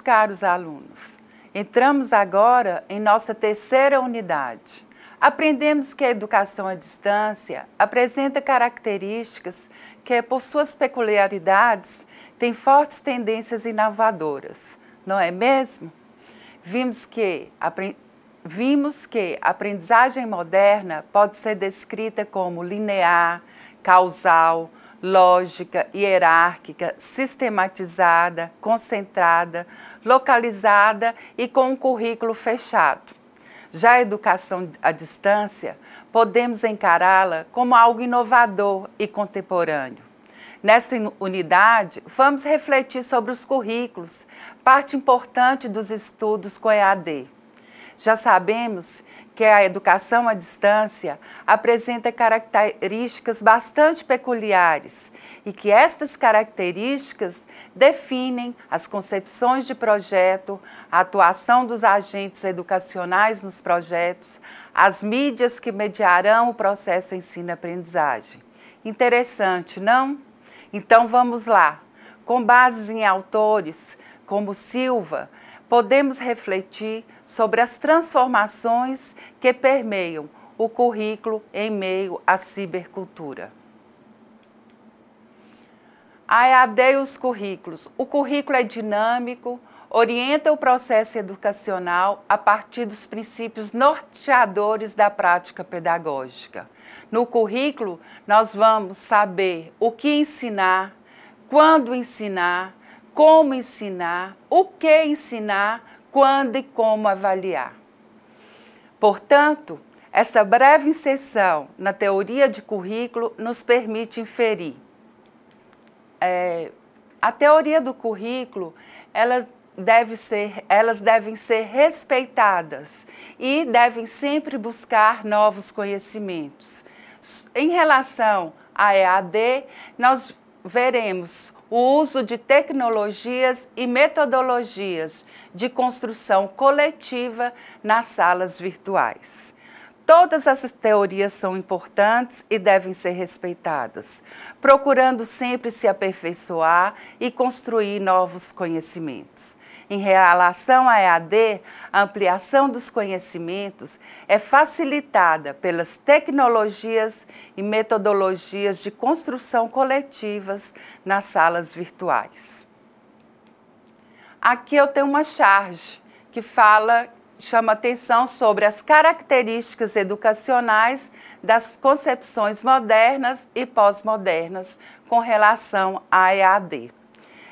caros alunos, entramos agora em nossa terceira unidade. Aprendemos que a educação à distância apresenta características que, por suas peculiaridades, têm fortes tendências inovadoras, não é mesmo? Vimos que, vimos que a aprendizagem moderna pode ser descrita como linear, causal, lógica, hierárquica, sistematizada, concentrada, localizada e com um currículo fechado. Já a educação à distância, podemos encará-la como algo inovador e contemporâneo. Nesta unidade, vamos refletir sobre os currículos, parte importante dos estudos com EAD. Já sabemos que a educação à distância apresenta características bastante peculiares e que estas características definem as concepções de projeto, a atuação dos agentes educacionais nos projetos, as mídias que mediarão o processo ensino-aprendizagem. Interessante, não? Então vamos lá. Com bases em autores como Silva, podemos refletir sobre as transformações que permeiam o currículo em meio à cibercultura. A EAD e os currículos. O currículo é dinâmico, orienta o processo educacional a partir dos princípios norteadores da prática pedagógica. No currículo, nós vamos saber o que ensinar, quando ensinar, como ensinar, o que ensinar, quando e como avaliar. Portanto, esta breve inserção na teoria de currículo nos permite inferir. É, a teoria do currículo, ela deve ser, elas devem ser respeitadas e devem sempre buscar novos conhecimentos. Em relação à EAD, nós veremos o uso de tecnologias e metodologias de construção coletiva nas salas virtuais. Todas as teorias são importantes e devem ser respeitadas, procurando sempre se aperfeiçoar e construir novos conhecimentos. Em relação à EAD, a ampliação dos conhecimentos é facilitada pelas tecnologias e metodologias de construção coletivas nas salas virtuais. Aqui eu tenho uma charge que fala chama atenção sobre as características educacionais das concepções modernas e pós-modernas com relação à EAD.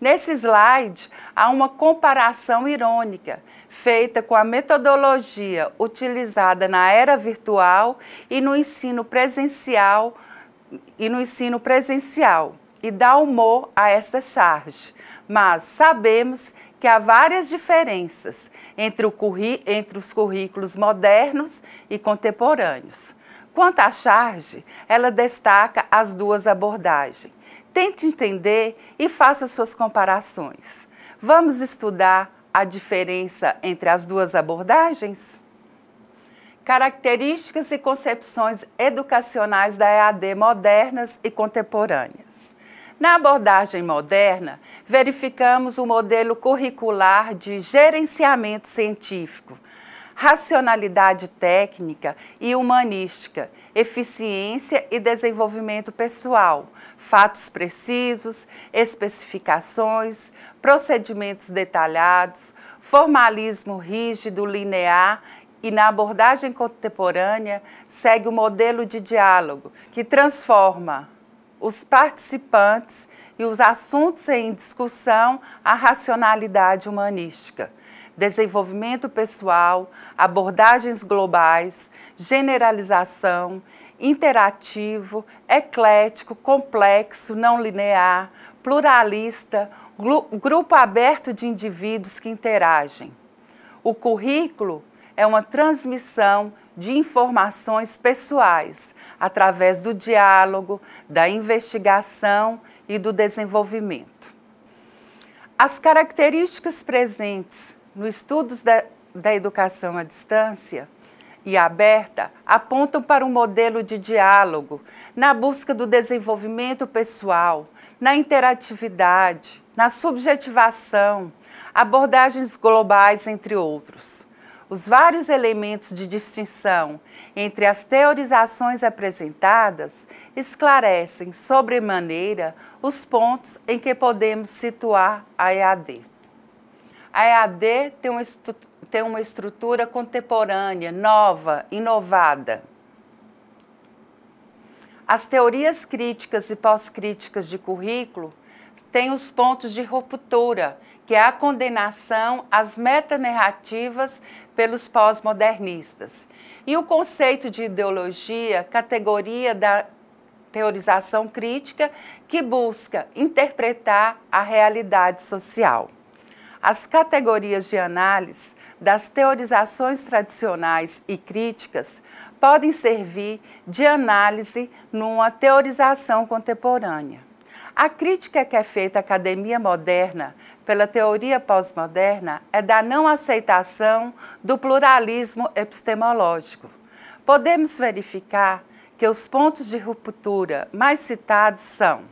Nesse slide, há uma comparação irônica feita com a metodologia utilizada na era virtual e no ensino presencial e no ensino presencial e dá humor a esta charge. Mas sabemos que há várias diferenças entre, entre os currículos modernos e contemporâneos. Quanto à charge, ela destaca as duas abordagens. Tente entender e faça suas comparações. Vamos estudar a diferença entre as duas abordagens? Características e concepções educacionais da EAD modernas e contemporâneas. Na abordagem moderna, verificamos o modelo curricular de gerenciamento científico, racionalidade técnica e humanística, eficiência e desenvolvimento pessoal, fatos precisos, especificações, procedimentos detalhados, formalismo rígido, linear e na abordagem contemporânea segue o modelo de diálogo, que transforma os participantes e os assuntos em discussão à racionalidade humanística desenvolvimento pessoal, abordagens globais, generalização, interativo, eclético, complexo, não linear, pluralista, grupo aberto de indivíduos que interagem. O currículo é uma transmissão de informações pessoais através do diálogo, da investigação e do desenvolvimento. As características presentes no estudos da, da educação à distância e aberta apontam para um modelo de diálogo na busca do desenvolvimento pessoal, na interatividade, na subjetivação, abordagens globais, entre outros os vários elementos de distinção entre as teorizações apresentadas esclarecem sobremaneira os pontos em que podemos situar a EAD. A EAD tem uma, tem uma estrutura contemporânea, nova, inovada. As teorias críticas e pós-críticas de currículo têm os pontos de ruptura, que é a condenação às metanarrativas pelos pós-modernistas. E o conceito de ideologia, categoria da teorização crítica, que busca interpretar a realidade social. As categorias de análise das teorizações tradicionais e críticas podem servir de análise numa teorização contemporânea. A crítica que é feita à academia moderna pela teoria pós-moderna é da não aceitação do pluralismo epistemológico. Podemos verificar que os pontos de ruptura mais citados são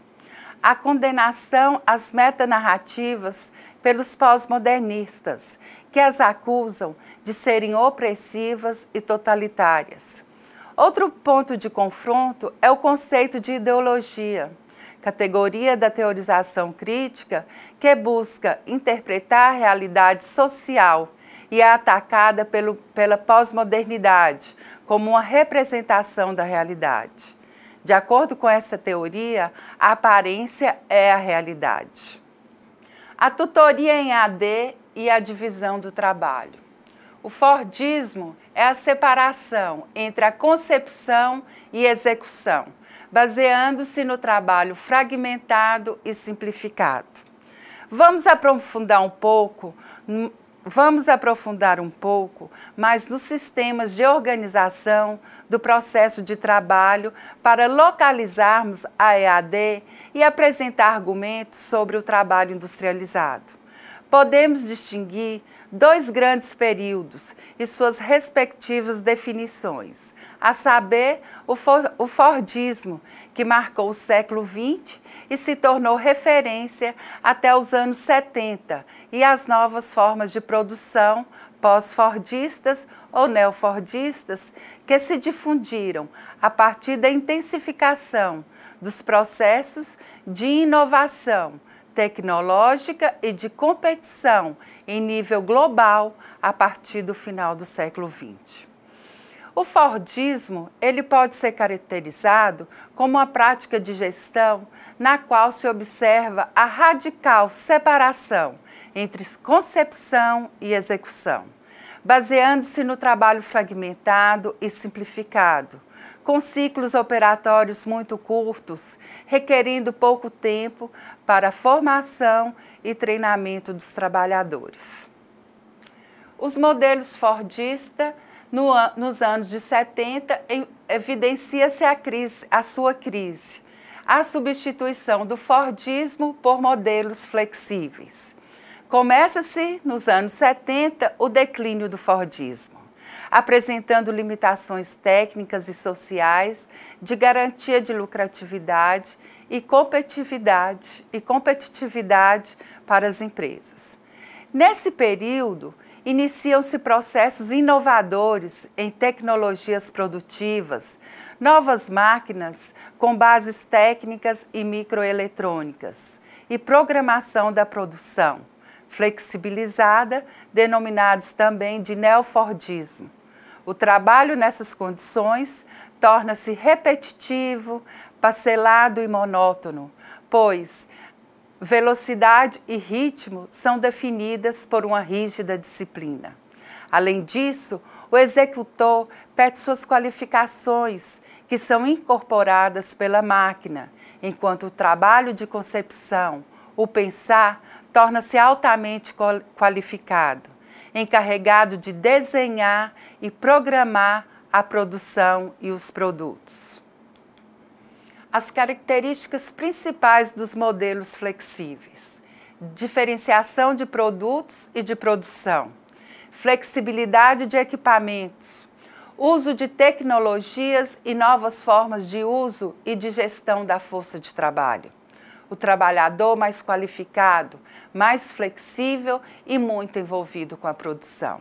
a condenação às metanarrativas pelos pós-modernistas, que as acusam de serem opressivas e totalitárias. Outro ponto de confronto é o conceito de ideologia categoria da teorização crítica que busca interpretar a realidade social e é atacada pelo, pela pós-modernidade como uma representação da realidade. De acordo com essa teoria, a aparência é a realidade. A tutoria em AD e a divisão do trabalho. O Fordismo é a separação entre a concepção e execução, baseando-se no trabalho fragmentado e simplificado. Vamos aprofundar um pouco, hum, vamos aprofundar um pouco mais nos sistemas de organização do processo de trabalho para localizarmos a EAD e apresentar argumentos sobre o trabalho industrializado podemos distinguir dois grandes períodos e suas respectivas definições, a saber, o Fordismo, que marcou o século XX e se tornou referência até os anos 70, e as novas formas de produção pós-fordistas ou neofordistas que se difundiram a partir da intensificação dos processos de inovação tecnológica e de competição em nível global a partir do final do século XX. O Fordismo ele pode ser caracterizado como uma prática de gestão na qual se observa a radical separação entre concepção e execução, baseando-se no trabalho fragmentado e simplificado, com ciclos operatórios muito curtos, requerendo pouco tempo para formação e treinamento dos trabalhadores. Os modelos Fordista, no, nos anos de 70, evidencia-se a, a sua crise, a substituição do Fordismo por modelos flexíveis. Começa-se, nos anos 70, o declínio do Fordismo apresentando limitações técnicas e sociais de garantia de lucratividade e competitividade e competitividade para as empresas. Nesse período, iniciam-se processos inovadores em tecnologias produtivas, novas máquinas com bases técnicas e microeletrônicas e programação da produção flexibilizada, denominados também de neofordismo. O trabalho nessas condições torna-se repetitivo, parcelado e monótono, pois velocidade e ritmo são definidas por uma rígida disciplina. Além disso, o executor pede suas qualificações, que são incorporadas pela máquina, enquanto o trabalho de concepção, o pensar torna-se altamente qualificado, encarregado de desenhar e programar a produção e os produtos. As características principais dos modelos flexíveis: diferenciação de produtos e de produção, flexibilidade de equipamentos, uso de tecnologias e novas formas de uso e de gestão da força de trabalho o trabalhador mais qualificado, mais flexível e muito envolvido com a produção.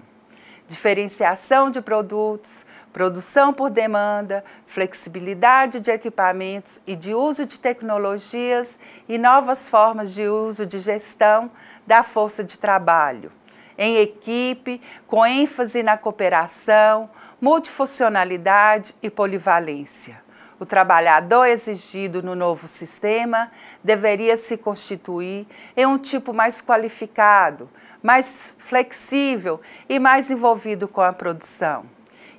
Diferenciação de produtos, produção por demanda, flexibilidade de equipamentos e de uso de tecnologias e novas formas de uso de gestão da força de trabalho em equipe, com ênfase na cooperação, multifuncionalidade e polivalência. O trabalhador exigido no novo sistema deveria se constituir em um tipo mais qualificado, mais flexível e mais envolvido com a produção.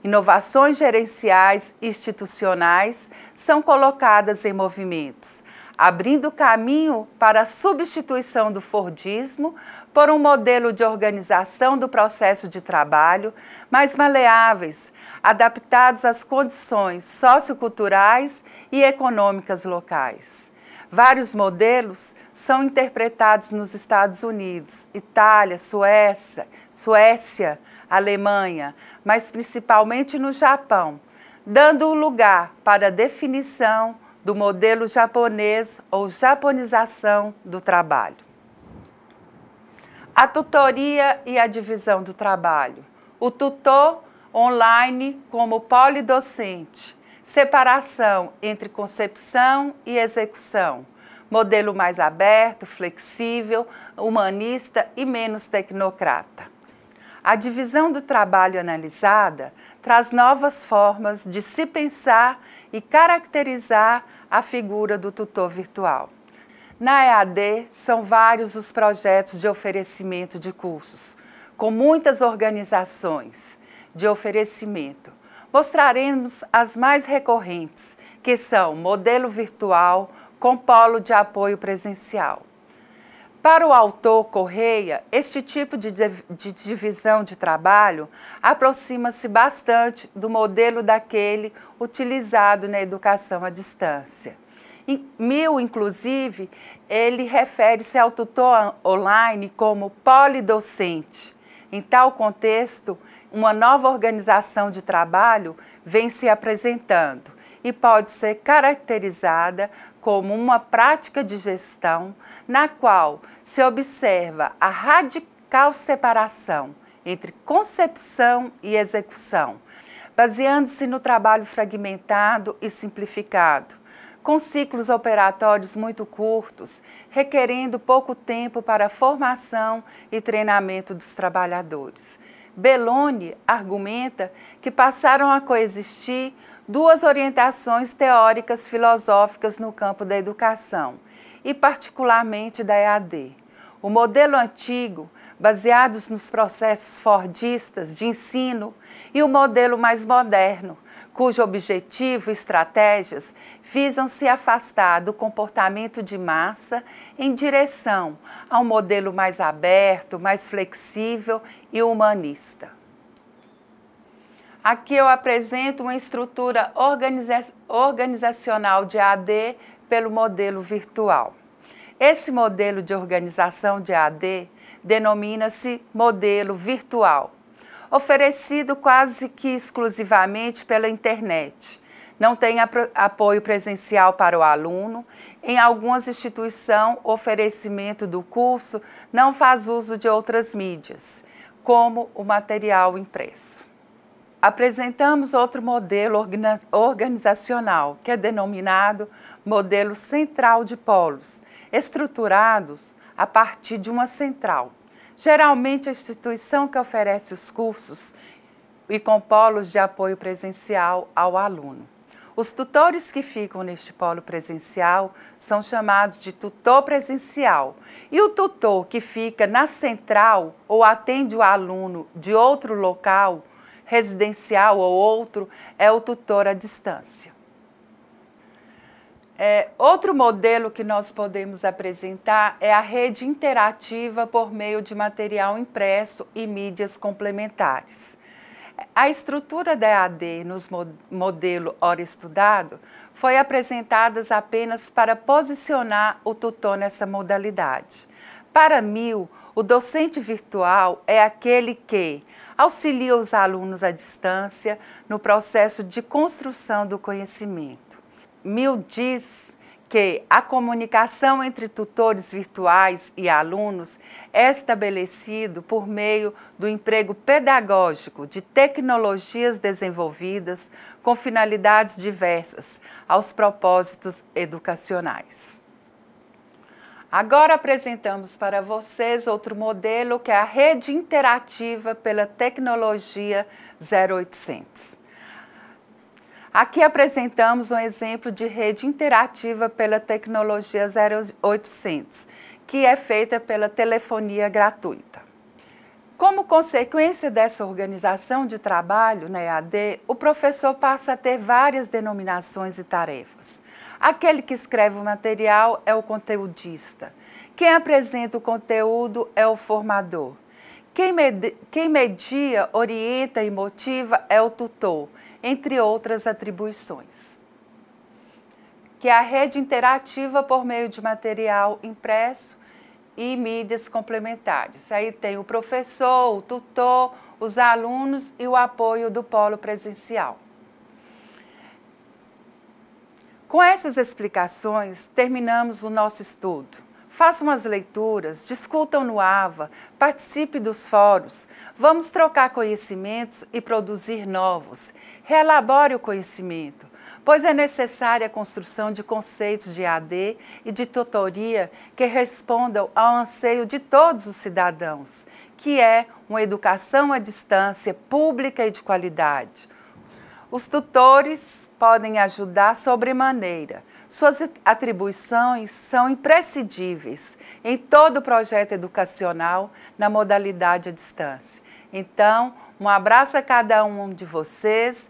Inovações gerenciais institucionais são colocadas em movimentos, abrindo caminho para a substituição do Fordismo por um modelo de organização do processo de trabalho mais maleáveis, adaptados às condições socioculturais e econômicas locais. Vários modelos são interpretados nos Estados Unidos, Itália, Suécia, Suécia, Alemanha, mas principalmente no Japão, dando lugar para a definição do modelo japonês ou japonização do trabalho. A tutoria e a divisão do trabalho. O tutor online como polidocente, separação entre concepção e execução, modelo mais aberto, flexível, humanista e menos tecnocrata. A divisão do trabalho analisada traz novas formas de se pensar e caracterizar a figura do tutor virtual. Na EAD, são vários os projetos de oferecimento de cursos, com muitas organizações de oferecimento. Mostraremos as mais recorrentes, que são modelo virtual com polo de apoio presencial. Para o autor Correia, este tipo de, de divisão de trabalho aproxima-se bastante do modelo daquele utilizado na educação à distância. Em Mil, inclusive, ele refere-se ao tutor online como polidocente. Em tal contexto, uma nova organização de trabalho vem se apresentando e pode ser caracterizada como uma prática de gestão na qual se observa a radical separação entre concepção e execução, baseando-se no trabalho fragmentado e simplificado, com ciclos operatórios muito curtos, requerendo pouco tempo para a formação e treinamento dos trabalhadores. Belloni argumenta que passaram a coexistir duas orientações teóricas filosóficas no campo da educação, e particularmente da EAD. O modelo antigo, baseados nos processos fordistas de ensino, e o modelo mais moderno, cujo objetivo e estratégias visam se afastar do comportamento de massa em direção a um modelo mais aberto, mais flexível e humanista. Aqui eu apresento uma estrutura organiza organizacional de AD pelo modelo virtual. Esse modelo de organização de AD denomina-se modelo virtual, oferecido quase que exclusivamente pela internet. Não tem apoio presencial para o aluno. Em algumas instituições, oferecimento do curso não faz uso de outras mídias, como o material impresso apresentamos outro modelo organizacional, que é denominado modelo central de polos, estruturados a partir de uma central. Geralmente, a instituição que oferece os cursos e com polos de apoio presencial ao aluno. Os tutores que ficam neste polo presencial são chamados de tutor presencial. E o tutor que fica na central ou atende o aluno de outro local residencial ou outro é o tutor à distância. É, outro modelo que nós podemos apresentar é a rede interativa por meio de material impresso e mídias complementares. A estrutura da EAD nos modelo hora estudado foi apresentada apenas para posicionar o tutor nessa modalidade. Para Mil, o docente virtual é aquele que auxilia os alunos à distância no processo de construção do conhecimento. Mil diz que a comunicação entre tutores virtuais e alunos é estabelecido por meio do emprego pedagógico de tecnologias desenvolvidas com finalidades diversas aos propósitos educacionais. Agora apresentamos para vocês outro modelo que é a rede interativa pela tecnologia 0800. Aqui apresentamos um exemplo de rede interativa pela tecnologia 0800, que é feita pela telefonia gratuita. Como consequência dessa organização de trabalho na né, EAD, o professor passa a ter várias denominações e tarefas. Aquele que escreve o material é o conteudista. Quem apresenta o conteúdo é o formador. Quem, med quem media, orienta e motiva é o tutor, entre outras atribuições. Que é a rede interativa por meio de material impresso, e mídias complementares. Aí tem o professor, o tutor, os alunos e o apoio do polo presencial. Com essas explicações, terminamos o nosso estudo. Façam as leituras, discutam no AVA, participe dos fóruns. Vamos trocar conhecimentos e produzir novos. Reelabore o conhecimento pois é necessária a construção de conceitos de AD e de tutoria que respondam ao anseio de todos os cidadãos, que é uma educação à distância pública e de qualidade. Os tutores podem ajudar sobremaneira. Suas atribuições são imprescindíveis em todo o projeto educacional na modalidade à distância. Então, um abraço a cada um de vocês